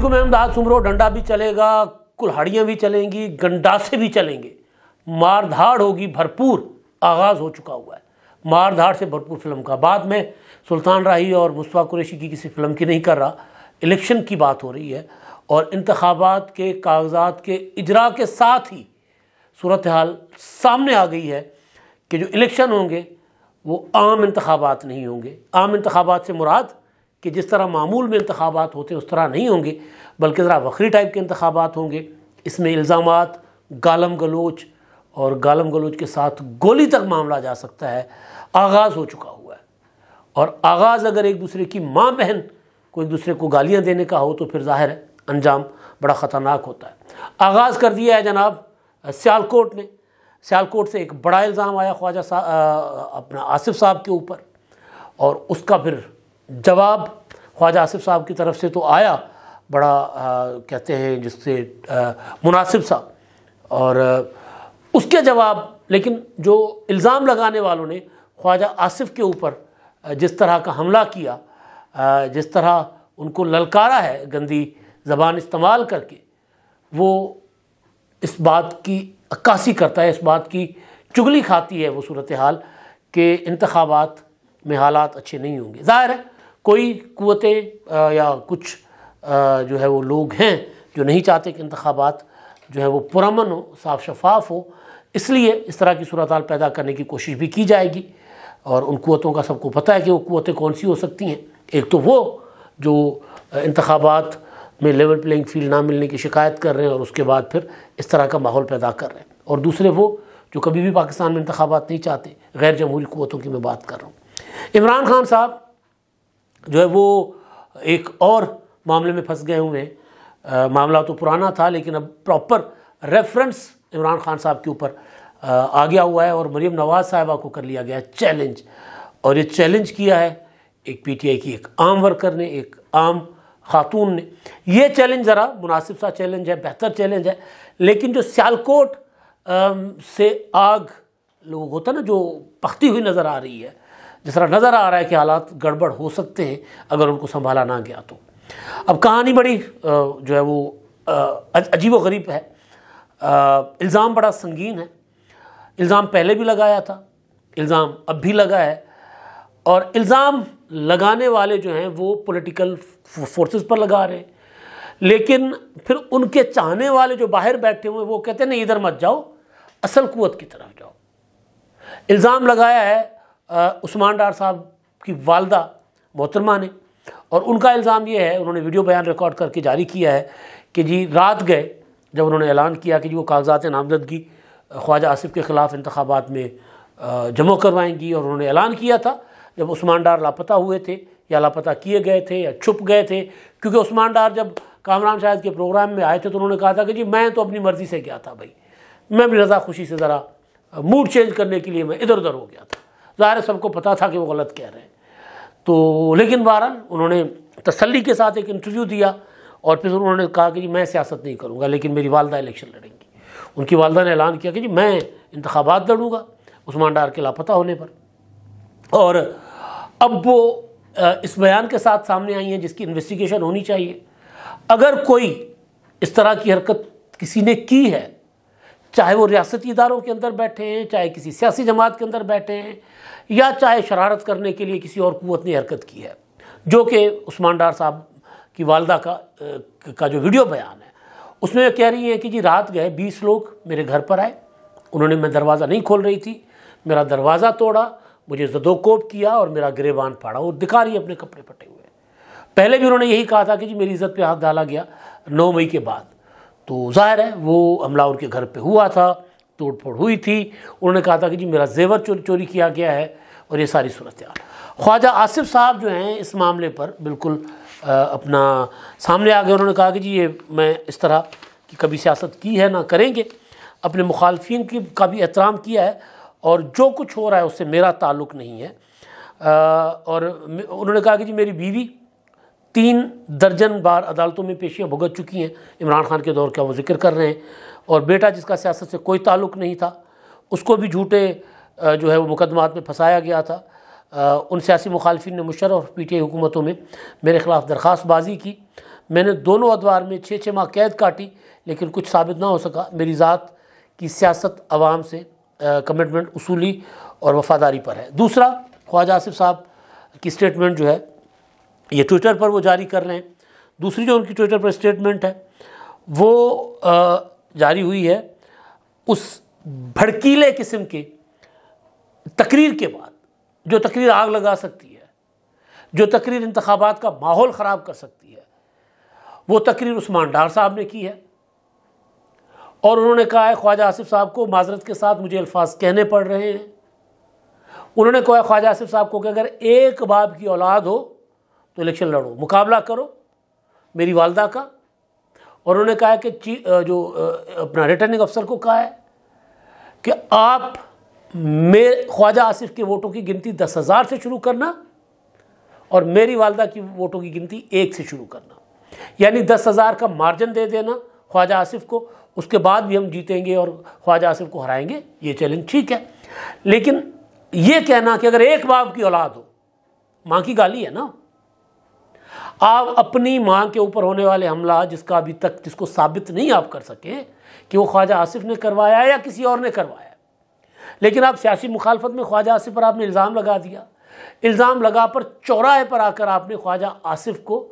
बिल्कुल मैम सुमरो डंडा भी चलेगा कुल्हाड़ियाँ भी चलेंगी गंडासे भी चलेंगे मार धाड़ होगी भरपूर आगाज़ हो चुका हुआ है मार धाड़ से भरपूर फिल्म का बाद में सुल्तान राही और मुस्ता कुरेशी की किसी फिल्म की नहीं कर रहा इलेक्शन की बात हो रही है और इंतबात के कागजात के इजरा के साथ ही सूरत हाल सामने आ गई है कि जो इलेक्शन होंगे वो आम इंतबात नहीं होंगे आम इंतबात से मुराद कि जिस तरह मामूल में इंतबात होते उस तरह नहीं होंगे बल्कि ज़रा वक्री टाइप के इंतबात होंगे इसमें इल्ज़ाम गालम गलोच और गालम गलोच के साथ गोली तक मामला जा सकता है आगाज़ हो चुका हुआ है और आगाज़ अगर एक दूसरे की माँ बहन को एक दूसरे को गालियाँ देने का हो तो फिर ज़ाहिर है अंजाम बड़ा ख़तरनाक होता है आगाज़ कर दिया है जनाब सियालकोट ने सियालकोट से एक बड़ा इल्ज़ाम आया ख्वाजा साहब अपना आसिफ साहब के ऊपर और उसका फिर जवाब ख्वाजा आसिफ साहब की तरफ से तो आया बड़ा आ, कहते हैं जिससे मुनासिब सा और उसके जवाब लेकिन जो इल्ज़ाम लगाने वालों ने ख्वाजा आसिफ के ऊपर जिस तरह का हमला किया आ, जिस तरह उनको ललकारा है गंदी ज़बान इस्तेमाल करके वो इस बात की अक्कासी करता है इस बात की चुगली खाती है वो सूरत हाल कि इंतबात में हालात अच्छे नहीं होंगे ज़ाहिर है कोई कुतें या कुछ जो है वो लोग हैं जो नहीं चाहते कि इंतबात जो है वो पुरमन हो साफ शफाफ हो इसलिए इस तरह की सूरत पैदा करने की कोशिश भी की जाएगी और उन कुतों का सबको पता है कि वो कुतें कौन सी हो सकती हैं एक तो वो जो इंतबात में लेवल प्लेइंग फील्ड ना मिलने की शिकायत कर रहे हैं और उसके बाद फिर इस तरह का माहौल पैदा कर रहे हैं और दूसरे वो जो कभी भी पाकिस्तान में इंतबात नहीं चाहते गैर जमहूरी कुतों की मैं बात कर रहा हूँ इमरान खान साहब जो है वो एक और मामले में फंस गए हुए हैं मामला तो पुराना था लेकिन अब प्रॉपर रेफरेंस इमरान खान साहब के ऊपर आ गया हुआ है और मरीम नवाज साहबा को कर लिया गया है चैलेंज और ये चैलेंज किया है एक पीटीआई की एक आम वर्कर ने एक आम खातून ने ये चैलेंज ज़रा मुनासिब सा चैलेंज है बेहतर चैलेंज है लेकिन जो सियालकोट से आग लोग होता ना जो पखती हुई नज़र आ रही है जिस तरह नज़र आ रहा है कि हालात गड़बड़ हो सकते हैं अगर उनको संभाला ना गया तो अब कहानी बड़ी जो है वो अजीब गरीब है इल्ज़ाम बड़ा संगीन है इल्ज़ाम पहले भी लगाया था इल्ज़ाम अब भी लगा है और इल्ज़ाम लगाने वाले जो हैं वो पॉलिटिकल फोर्सेस पर लगा रहे हैं लेकिन फिर उनके चाहने वाले जो बाहर बैठे हुए वो कहते नहीं इधर मत जाओ असल कुत की तरफ जाओ इल्ज़ाम लगाया है उस्मान डार साहब की वालदा मोहतरमा ने और उनका इल्ज़ाम ये है उन्होंने वीडियो बयान रिकॉर्ड करके जारी किया है कि जी रात गए जब उन्होंने ऐलान किया कि जी वो कागजात नामजदगी ख्वाजा आसिफ के ख़िलाफ़ इंतबात में जमा करवाएंगी और उन्होंने ऐलान किया था जब उस्मान डार लापता हुए थे या लापता किए गए थे या छुप गए थे क्योंकि उस्मान डार जब कामरान शाहद के प्रोग्राम में आए थे तो उन्होंने कहा था कि जी मैं तो अपनी मर्ज़ी से गया था भाई मैं भी रजा खुशी से ज़रा मूड चेंज करने के लिए मैं इधर उधर हो गया था ज़ाहिर सबको पता था कि वो गलत कह रहे हैं तो लेकिन बहरहाल उन्होंने तसल्ली के साथ एक इंटरव्यू दिया और फिर उन्होंने कहा कि जी मैं सियासत नहीं करूँगा लेकिन मेरी वालदा इलेक्शन लड़ेंगी उनकी वालदा ने ऐलान किया कि जी मैं इंतबात लड़ूंगा उस्मान डार के लापता होने पर और अब वो इस बयान के साथ सामने आई हैं जिसकी इन्वेस्टिगेशन होनी चाहिए अगर कोई इस तरह की हरकत किसी ने की है चाहे वो रियासती इदारों के अंदर बैठे हैं चाहे किसी सियासी जमात के अंदर बैठे हैं या चाहे शरारत करने के लिए किसी और कुत ने हरकत की है जो कि उस्मान डार साहब की वालदा का का जो वीडियो बयान है उसमें कह रही है कि जी रात गए बीस लोग मेरे घर पर आए उन्होंने मैं दरवाज़ा नहीं खोल रही थी मेरा दरवाज़ा तोड़ा मुझे जदोकोब किया और मेरा गिरेबान फाड़ा और दिखा रही अपने कपड़े फटे हुए पहले भी उन्होंने यही कहा था कि जी मेरी इज्जत पे हाथ डाला गया नौ मई के बाद तो जाहिर है वो हमला उनके घर पे हुआ था तोड़ फोड़ हुई थी उन्होंने कहा था कि जी मेरा जेवर चोरी चोरी किया गया है और ये सारी सूरत ख्वाजा आसिफ साहब जो हैं इस मामले पर बिल्कुल आ, अपना सामने आ गए उन्होंने कहा कि जी ये मैं इस तरह की कभी सियासत की है ना करेंगे अपने मुखालफी की का भी एहतराम किया है और जो कुछ हो रहा है उससे मेरा ताल्लुक़ नहीं है आ, और उन्होंने कहा कि जी मेरी बीवी तीन दर्जन बार अदालतों में पेशियाँ भुगत चुकी हैं इमरान खान के दौर का वो जिक्र कर रहे हैं और बेटा जिसका सियासत से कोई ताल्लुक नहीं था उसको भी झूठे जो है वो मुकदमात में फंसाया गया था उन सियासी मुखालफी ने मुशर और पी टी आई हुकूमतों में मेरे खिलाफ दरख्वास्त बाजी की मैंने दोनों अदवार में छः छः माह कैद काटी लेकिन कुछ साबित ना हो सका मेरी ज़ात की सियासत आवाम से कमिटमेंट उसूली और वफादारी पर है दूसरा ख्वाजा आसिफ साहब की स्टेटमेंट जो है ये ट्विटर पर वो जारी कर रहे हैं दूसरी जो उनकी ट्विटर पर स्टेटमेंट है वो जारी हुई है उस भड़कीले किस्म के तकरीर के बाद जो तकरीर आग लगा सकती है जो तकरीर इंतबात का माहौल ख़राब कर सकती है वो तकरीर उस्मान डार साहब ने की है और उन्होंने कहा है ख्वाजा आसिफ साहब को माजरत के साथ मुझे अल्फाज कहने पड़ रहे हैं उन्होंने कहा ख्वाजा आसिफ साहब को कि अगर एक बाप की औलाद हो तो इलेक्शन लड़ो मुकाबला करो मेरी वालदा का और उन्होंने कहा कि जो अपना रिटर्निंग अफसर को कहा है कि आप मेरे ख्वाजा आसिफ के वोटों की गिनती दस हज़ार से शुरू करना और मेरी वालदा की वोटों की गिनती एक से शुरू करना यानी दस हज़ार का मार्जिन दे देना ख्वाजा आसिफ को उसके बाद भी हम जीतेंगे और ख्वाजा आसिफ को हराएंगे ये चैलेंज ठीक है लेकिन ये कहना कि अगर एक बाप की औलाद हो माँ की गाली है ना आप अपनी मां के ऊपर होने वाले हमला जिसका अभी तक जिसको साबित नहीं आप कर सके कि वो ख्वाजा आसिफ ने करवाया या किसी और ने करवाया लेकिन आप सियासी मुखालफत में ख्वाजा आसिफ पर आपने इल्ज़ाम लगा दिया इल्ज़ाम लगा पर चौराहे पर आकर आपने ख्वाजा आसिफ को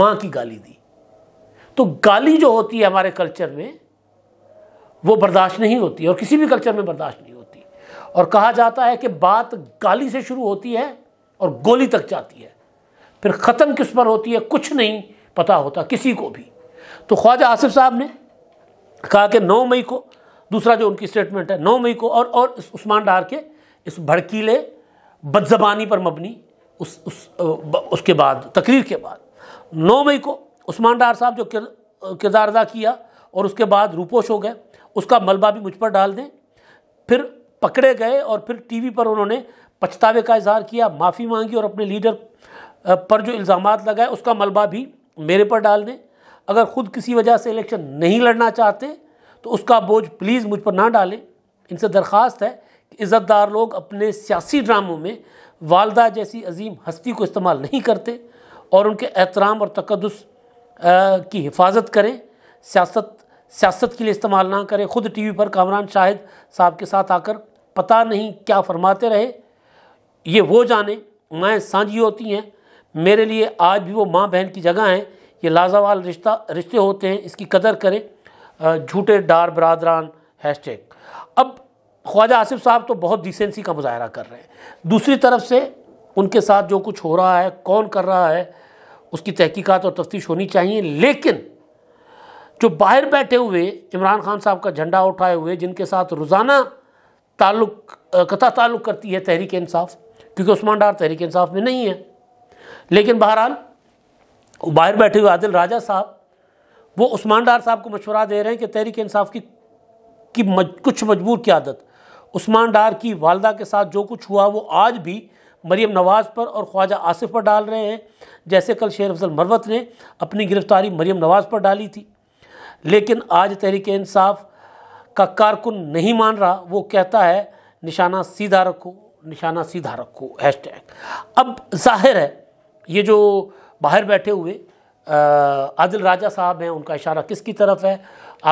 माँ की गाली दी तो गाली जो होती है हमारे कल्चर में वो बर्दाश्त नहीं होती और किसी भी कल्चर में बर्दाश्त नहीं होती और कहा जाता है कि बात गाली से शुरू होती है और गोली तक जाती है फिर ख़त्म किस पर होती है कुछ नहीं पता होता किसी को भी तो ख्वाजा आसिफ साहब ने कहा कि नौ मई को दूसरा जो उनकी स्टेटमेंट है नौ मई को और और उस्मान डार के इस भड़कीले बदजबानी पर मबनी उस उस उसके बाद तकरीर के बाद नौ मई को उस्मान डार साहब जो किरदार अदा किया और उसके बाद रूपोश हो गए उसका मलबा भी मुझ पर डाल दें फिर पकड़े गए और फिर टीवी पर उन्होंने पछतावे का इजहार किया माफ़ी मांगी और अपने लीडर पर जो इल्ज़ाम लगाए उसका मलबा भी मेरे पर डाल दें अगर ख़ुद किसी वजह से इलेक्शन नहीं लड़ना चाहते तो उसका बोझ प्लीज़ मुझ पर ना डालें इनसे दरख्वास्त है कि इज़्ज़तदार लोग अपने सियासी ड्रामों में वालदा जैसी अजीम हस्ती को इस्तेमाल नहीं करते और उनके एहतराम और तकदस की हिफाजत करें सियासत सियासत के लिए इस्तेमाल ना करें ख़ुद टी वी पर कामरान शाहिद साहब के साथ आकर पता नहीं क्या फरमाते रहे ये वो जाने माएँ साझी होती हैं मेरे लिए आज भी वो माँ बहन की जगह हैं ये लाजावाल रिश्ता रिश्ते होते हैं इसकी कदर करें झूठे डार बरदरान हैश टैग अब ख्वाजा आसिफ साहब तो बहुत डिसेंसी का मुजाहरा कर रहे हैं दूसरी तरफ से उनके साथ जो कुछ हो रहा है कौन कर रहा है उसकी तहकीकात और तफ्तीश होनी चाहिए लेकिन जो बाहर बैठे हुए इमरान खान साहब का झंडा उठाए हुए जिनके साथ रोज़ाना ताल्लुक कथा ताल्लुक करती है तहरीक इंसाफ क्योंकि उस्मान डार तहरीक इंसाफ में नहीं है लेकिन बहरहाल बाहर बैठे हुए आदिल राजा साहब वो उस्मान डार साहब को मशवरा दे रहे हैं कि तहरीक इंसाफ की की मज, कुछ मजबूर की आदत उस्मान डार की वालदा के साथ जो कुछ हुआ वो आज भी मरीम नवाज़ पर और ख्वाजा आसिफ पर डाल रहे हैं जैसे कल शेर अफजल मरवत ने अपनी गिरफ्तारी मरीम नवाज़ पर डाली थी लेकिन आज तहरीक इंसाफ का कारकुन नहीं मान रहा वो कहता है निशाना सीधा रखो निशाना सीधा रखो हैश टैग अब जाहिर है ये जो बाहर बैठे हुए आदिल राजा साहब हैं उनका इशारा किसकी तरफ है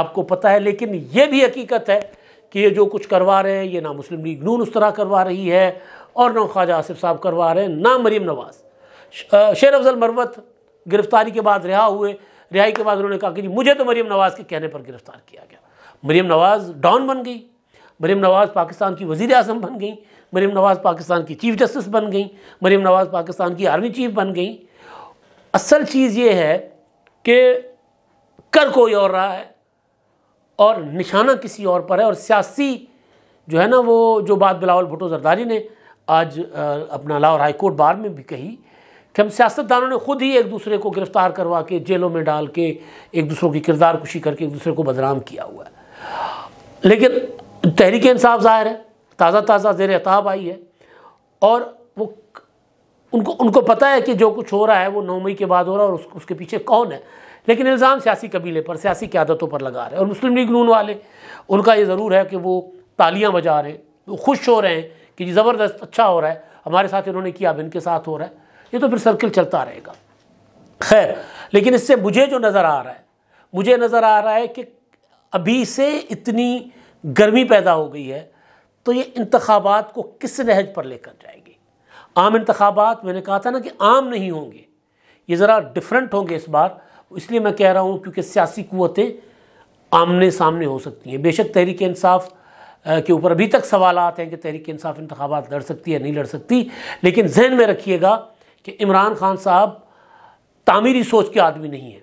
आपको पता है लेकिन ये भी हकीकत है कि ये जो कुछ करवा रहे हैं ये ना मुस्लिम लीग नून उस तरह करवा रही है और ना ख्वाजा आसिफ साहब करवा रहे हैं ना मरीम नवाज़ शेर अफजल मरवत गिरफ़्तारी के बाद रिहा हुए रिहाई के बाद उन्होंने कहा कि जी मुझे तो मरीम नवाज़ के कहने पर गिरफ़्तार किया गया मरीम नवाज़ डॉन बन गई मरीम नवाज़ पाकिस्तान की वज़ी अजम बन गई मरीम नवाज़ पाकिस्तान की चीफ़ जस्टिस बन गई मरीम नवाज़ पाकिस्तान की आर्मी चीफ़ बन गई असल चीज़ ये है कि कर कोई और रहा है और निशाना किसी और पर है और सियासी जो है ना वो जो बात बिलावल भुटो जरदारी ने आज अपना लाहौर हाईकोर्ट बार में भी कही कि हम सियासतदानों ने खुद ही एक दूसरे को गिरफ़्तार करवा के जेलों में डाल के एक दूसरों की किरदार कुशी करके एक दूसरे को बदनाम किया हुआ है लेकिन तहरीक इंसाफ ज़ाहिर है ताज़ा ताज़ा जेर अताब आई है और वो उनको उनको पता है कि जो कुछ हो रहा है वो नौ मई के बाद हो रहा है और उस, उसके पीछे कौन है लेकिन इल्ज़ाम सियासी कबीले पर सियासी क्यादतों पर लगा रहे हैं और मुस्लिम लीग नून वाले उनका ये ज़रूर है कि वो तालियां बजा रहे हैं वो खुश हो रहे हैं कि ज़बरदस्त अच्छा हो रहा है हमारे साथ इन्होंने किया अब इनके साथ हो रहा है ये तो फिर सर्किल चलता रहेगा खैर लेकिन इससे मुझे जो नज़र आ रहा है मुझे नज़र आ रहा है कि अभी से इतनी गर्मी पैदा हो गई है तो ये इंतबात को किस लहज पर लेकर जाएगी आम इंतबात मैंने कहा था ना कि आम नहीं होंगे ये ज़रा डिफरेंट होंगे इस बार इसलिए मैं कह रहा हूँ क्योंकि सियासी क़वतें आमने सामने हो सकती हैं बेशक तहरीक इंसाफ के ऊपर अभी तक सवाल आते हैं कि तहरीक इंसाफ इंतबात लड़ सकती है नहीं लड़ सकती लेकिन जहन में रखिएगा कि इमरान खान साहब तामीरी सोच के आदमी नहीं है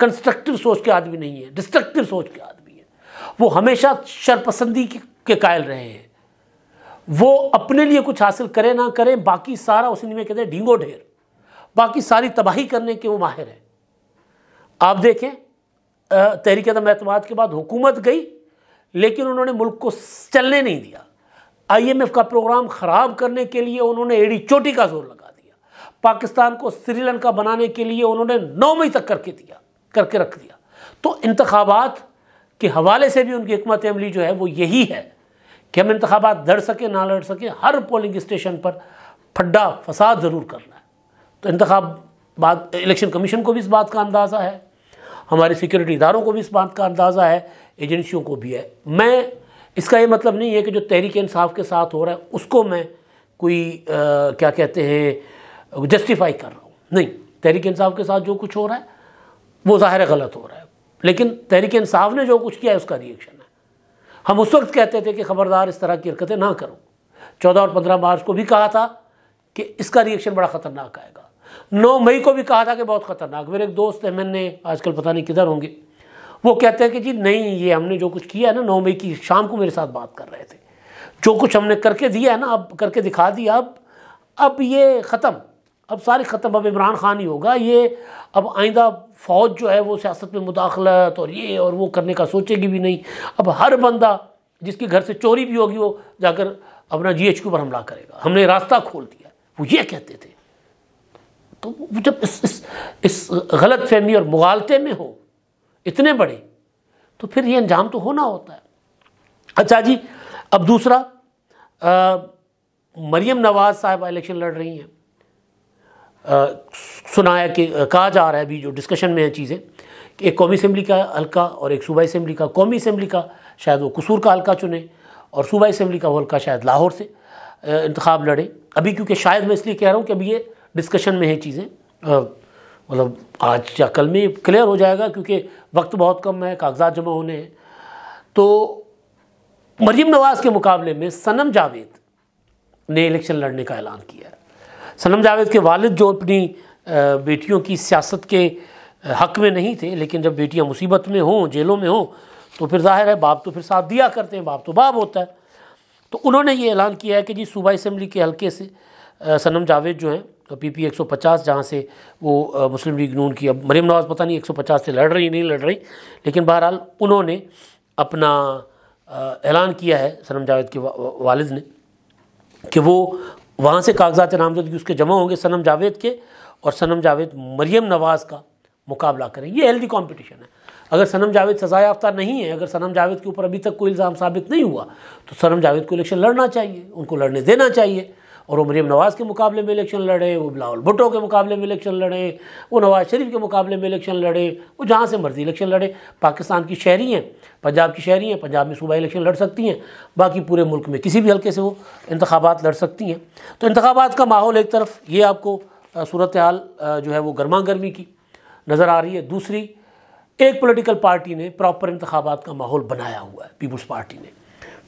कंस्ट्रक्टिव सोच के आदमी नहीं है डिस्ट्रक्टिव सोच के आदमी है वो हमेशा शरपसंदी की के कायल रहे हैं वो अपने लिए कुछ हासिल करे ना करें बाकी सारा उस में कहते हैं ढींगो ढेर बाकी सारी तबाही करने के वो माहिर हैं आप देखें तहरीक एतमाद के बाद हुकूमत गई लेकिन उन्होंने मुल्क को चलने नहीं दिया आईएमएफ का प्रोग्राम ख़राब करने के लिए उन्होंने एड़ी चोटी का जोर लगा दिया पाकिस्तान को श्रीलंका बनाने के लिए उन्होंने नौ मई तक करके दिया करके रख दिया तो इंतबात के हवाले से भी उनकी हमत अमली जो है वो यही है कि हम इंतबात लड़ सकें ना लड़ सकें हर पोलिंग स्टेशन पर फड्डा फसाद ज़रूर करना है तो इंतबात इलेक्शन कमीशन को भी इस बात का अंदाज़ा है हमारे सिक्योरिटी इदारों को भी इस बात का अंदाज़ा है एजेंसियों को भी है मैं इसका ये मतलब नहीं है कि जो तहरीक इंसाफ के साथ हो रहा है उसको मैं कोई आ, क्या कहते हैं जस्टिफाई कर रहा हूँ नहीं तहरीक इंसाफ के साथ जो कुछ हो रहा है वो ज़ाहिर गलत हो रहा है लेकिन तहरीक इंसाफ ने जो कुछ किया है उसका रिएक्शन है हम उस वक्त कहते थे कि ख़बरदार इस तरह की हरकतें ना करो चौदह और पंद्रह मार्च को भी कहा था कि इसका रिएक्शन बड़ा ख़तरनाक आएगा नौ मई को भी कहा था कि बहुत ख़तरनाक मेरे एक दोस्त अहमद मैंने आजकल पता नहीं किधर होंगे वो कहते हैं कि जी नहीं ये हमने जो कुछ किया है ना नौ मई की शाम को मेरे साथ बात कर रहे थे जो कुछ हमने करके दिया है ना अब करके दिखा दिया अब अब ये ख़त्म अब सारी ख़त्म अब इमरान खान ही होगा ये अब आइंदा फ़ौज जो है वो सियासत में मुदाखलत और ये और वो करने का सोचेगी भी नहीं अब हर बंदा जिसके घर से चोरी भी होगी वो जाकर अपना जी एच पर हमला करेगा हमने रास्ता खोल दिया वो ये कहते थे तो जब इस इस, इस गलत फहमी और मुगालते में हो इतने बड़े तो फिर ये अंजाम तो होना होता है अच्छा जी अब दूसरा आ, मरियम नवाज़ साहब इलेक्शन लड़ रही हैं सुनाया कि कहा जा रहा है अभी जो डिस्कशन में है चीज़ें कि एक कौमी असम्बली का हल्का और एक सूबा असम्बली का कौमी असम्बली का शायद वो कसूर का हल्का चुने और सूबा असम्बली का वो हल्का शायद लाहौर से इंतखब लड़े अभी क्योंकि शायद मैं इसलिए कह रहा हूँ कि अभी ये डिस्कशन में है चीज़ें मतलब आज या कल में क्लियर हो जाएगा क्योंकि वक्त बहुत कम है कागजात जमा होने हैं तो मरीम नवाज़ के मुकाबले में सनम जावेद ने इलेक्शन लड़ने का ऐलान किया है सनम जावेद के वालिद जो अपनी बेटियों की सियासत के हक में नहीं थे लेकिन जब बेटियां मुसीबत में हों जेलों में हों तो फिर जाहिर है बाप तो फिर साथ दिया करते हैं बाप तो बाप होता है तो उन्होंने ये ऐलान किया है कि जी सूबा इसम्बली के हल्के से सनम जावेद जो हैं तो पी पी एक सौ पचास जहाँ से वो मुस्लिम लीग नून की अब मरीम नवाज़ पता नहीं एक सौ पचास से लड़ रही नहीं लड़ रही लेकिन बहरहाल उन्होंने अपना ऐलान किया है सनम जावेद के वालिद ने कि वो वहाँ से कागजात नामजदगी उसके जमा होंगे सनम जावेद के और सनम जावेद मरियम नवाज़ का मुकाबला करें ये हेल्दी कॉम्पिटिशन है अगर सनम जावेद सजा याफ्ता नहीं है अगर सनम जावेद के ऊपर अभी तक कोई इल्ज़ाम साबित नहीं हुआ तो सनम जावेद को इलेक्शन लड़ना चाहिए उनको लड़ने देना चाहिए और वो मरीम नवाज़ के मुकाबले में इलेक्शन लड़े वो बिलावल भुट्टो के मुकाबले में इलेक्शन लड़े वो नवाज़ शरीफ के मुकाबले में इलेक्शन लड़े वो जहाँ से मर्ज़ी इलेक्शन लड़े पाकिस्तान की शहरी हैं पंजाब की शहरी हैं पंजाब में सूबा इलेक्शन लड़ सकती हैं बाकी पूरे मुल्क में किसी भी हल्के से वो इंतबात लड़ सकती हैं तो इंतबात का माहौल एक तरफ ये आपको सूरत हाल जो है वो गर्मा गर्मी की नज़र आ रही है दूसरी एक पोलिटिकल पार्टी ने प्रॉपर इंतबात का माहौल बनाया हुआ है पीपल्स पार्टी ने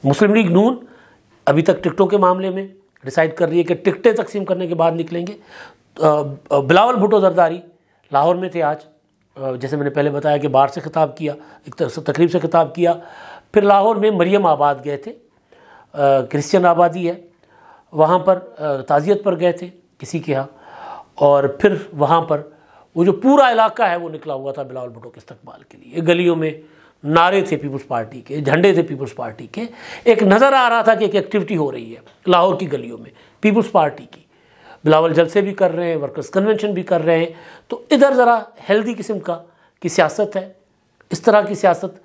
मुस्लिम लीग नून अभी तक टिकटों के मामले में डिसाइड कर रही है कि टिकटें तकसीम करने के बाद निकलेंगे बिलावल भुटो जरदारी लाहौर में थे आज जैसे मैंने पहले बताया कि बाहर से खिताब किया एक तकरीब से खिताब किया फिर लाहौर में मरियम आबाद गए थे क्रिश्चियन आबादी है वहाँ पर ताज़ियत पर गए थे किसी के यहाँ और फिर वहाँ पर वो जो पूरा इलाका है वो निकला हुआ था बिलावल भुटो के इस्तबाल के लिए गलियों में नारे थे पीपुल्स पार्टी के झंडे थे पीपुल्स पार्टी के एक नज़र आ रहा था कि एक एक्टिविटी हो रही है लाहौर की गलियों में पीपुल्स पार्टी की बिलावल जलसे भी कर रहे हैं वर्कर्स कन्वेंशन भी कर रहे हैं तो इधर ज़रा हेल्दी किस्म का की सियासत है इस तरह की सियासत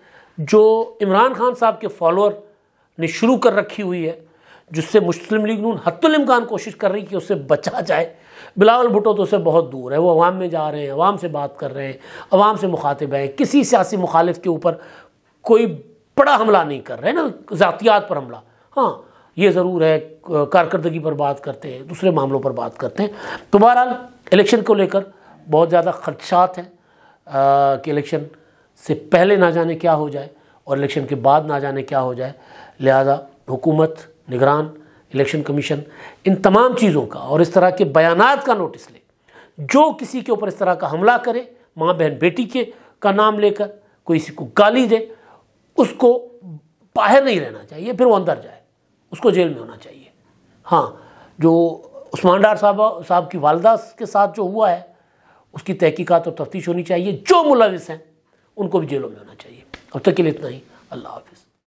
जो इमरान खान साहब के फॉलोअर ने शुरू कर रखी हुई है जिससे मुस्लिम लीग नून हतुलमकान कोशिश कर रही कि उससे बचा जाए बिलावल भुटो तो उससे बहुत दूर है वो अवाम में जा रहे हैं अवाम से बात कर रहे हैं अवाम से मुखातिब हैं किसी सियासी मुखालिफ के ऊपर कोई बड़ा हमला नहीं कर रहे ना ज़ातियात पर हमला हाँ ये ज़रूर है कारकर्दगी पर बात करते हैं दूसरे मामलों पर बात करते हैं तो बहरहाल इलेक्शन को लेकर बहुत ज़्यादा खदशात हैं कि इलेक्शन से पहले ना जाने क्या हो जाए और इलेक्शन के बाद ना जाने क्या हो जाए लिहाजा हुकूमत निगरान इलेक्शन कमीशन इन तमाम चीज़ों का और इस तरह के बयान का नोटिस ले जो किसी के ऊपर इस तरह का हमला करे माँ बहन बेटी के का नाम लेकर कोई किसी को गाली दे उसको बाहर नहीं रहना चाहिए फिर वो अंदर जाए उसको जेल में होना चाहिए हाँ जो उस्मान डार साहब साहब की वालदा के साथ जो हुआ है उसकी तहकीकात और तफ्तीश होनी चाहिए जो मुलविस हैं उनको भी जेलों में होना चाहिए अब तक के लिए इतना ही अल्लाह हाफि